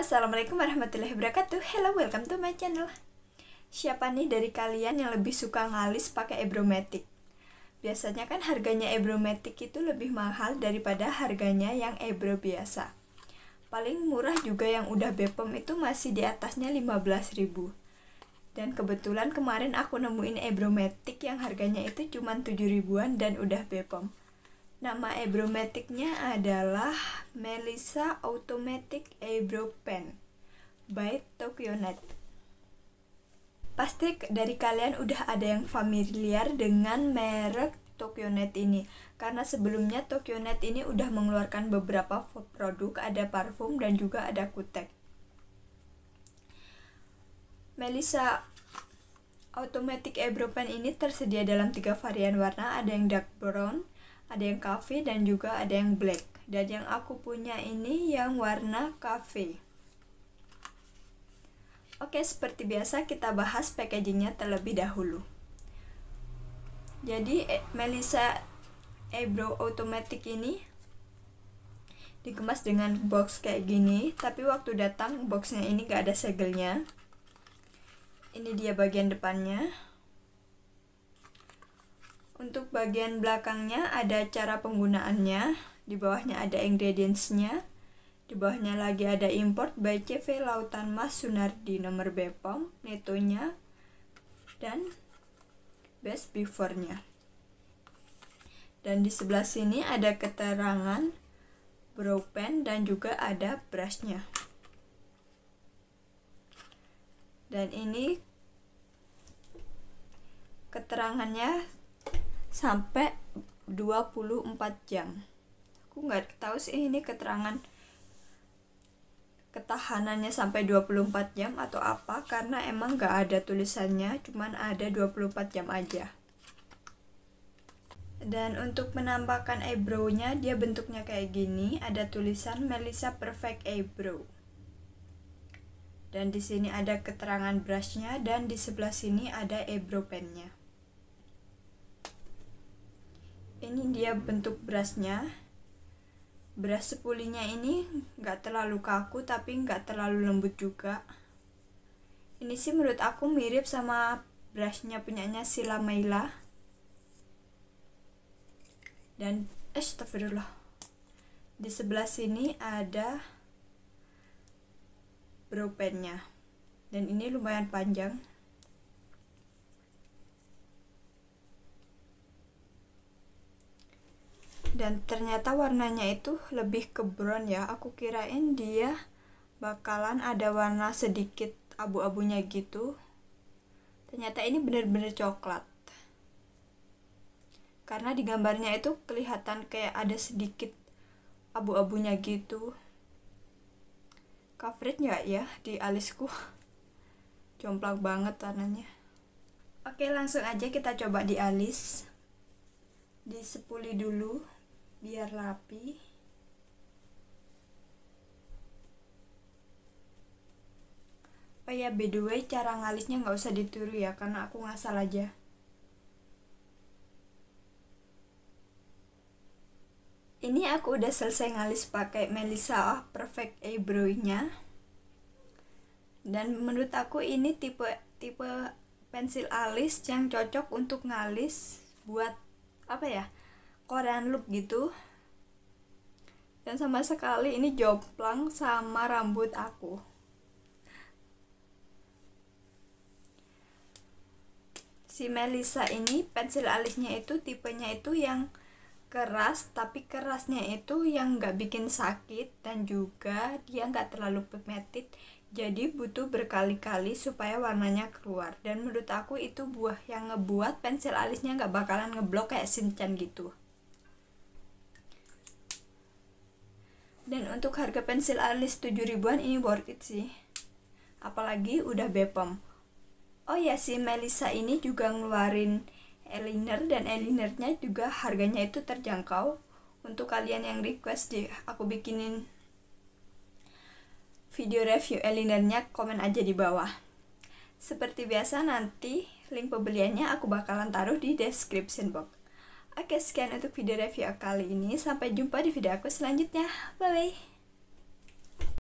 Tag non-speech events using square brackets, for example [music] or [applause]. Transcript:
Assalamualaikum warahmatullahi wabarakatuh Hello, welcome to my channel Siapa nih dari kalian yang lebih suka ngalis pakai matic? Biasanya kan harganya matic itu lebih mahal daripada harganya yang ebro biasa Paling murah juga yang udah Bepom itu masih di atasnya 15 ribu dan kebetulan kemarin aku nemuin matic yang harganya itu cuma 7 ribuan dan udah Bepom Nama ebrometiknya adalah Melissa Automatic Eyebrow Pen by Tokyonet. Pasti dari kalian udah ada yang familiar dengan merek Tokyonet ini karena sebelumnya Tokyonet ini udah mengeluarkan beberapa produk, ada parfum dan juga ada kutek. Melissa Automatic Eyebrow Pen ini tersedia dalam tiga varian warna, ada yang dark brown, ada yang cafe dan juga ada yang black dan yang aku punya ini yang warna cafe Oke, seperti biasa kita bahas packagingnya terlebih dahulu. Jadi, eh, Melissa Eyebrow Automatic ini dikemas dengan box kayak gini, tapi waktu datang boxnya ini gak ada segelnya. Ini dia bagian depannya. Untuk bagian belakangnya ada cara penggunaannya, di bawahnya ada ingredientsnya, di bawahnya lagi ada import by CV Lautan Mas Sunardi nomor BPOM, netonya, dan best before-nya. Dan di sebelah sini ada keterangan brow pen dan juga ada brushnya. Dan ini keterangannya sampai 24 jam aku nggak tahu sih ini keterangan ketahanannya sampai 24 jam atau apa karena emang nggak ada tulisannya cuman ada 24 jam aja dan untuk menampakkan eyebrownya dia bentuknya kayak gini ada tulisan Melissa Perfect Eyebrow dan di sini ada keterangan brushnya dan di sebelah sini ada eyebrow pennya ini dia bentuk berasnya beras sepulinya ini nggak terlalu kaku tapi nggak terlalu lembut juga ini sih menurut aku mirip sama berasnya punyanya Sila Maila dan astagfirullah di sebelah sini ada brow dan ini lumayan panjang dan ternyata warnanya itu lebih ke brown ya aku kirain dia bakalan ada warna sedikit abu-abunya gitu ternyata ini bener-bener coklat karena di gambarnya itu kelihatan kayak ada sedikit abu-abunya gitu coverage nggak ya di alisku [laughs] jomplak banget warnanya oke langsung aja kita coba di alis di sepuli dulu biar rapi oh ya by the way cara ngalisnya nggak usah ditiru ya karena aku ngasal aja ini aku udah selesai ngalis pakai Melissa Oh Perfect Eyebrow-nya. Dan menurut aku ini tipe tipe pensil alis yang cocok untuk ngalis buat apa ya? Korean look gitu dan sama sekali ini joplang sama rambut aku si Melisa ini pensil alisnya itu tipenya itu yang keras tapi kerasnya itu yang nggak bikin sakit dan juga dia nggak terlalu pigmented jadi butuh berkali-kali supaya warnanya keluar dan menurut aku itu buah yang ngebuat pensil alisnya nggak bakalan ngeblok kayak sinchan gitu dan untuk harga pensil alis 7 ribuan ini worth it sih apalagi udah Bepom oh ya si Melisa ini juga ngeluarin eyeliner dan eyelinernya juga harganya itu terjangkau untuk kalian yang request di aku bikinin video review eyelinernya komen aja di bawah seperti biasa nanti link pembeliannya aku bakalan taruh di description box Oke, sekian untuk video review kali ini. Sampai jumpa di video aku selanjutnya. Bye-bye.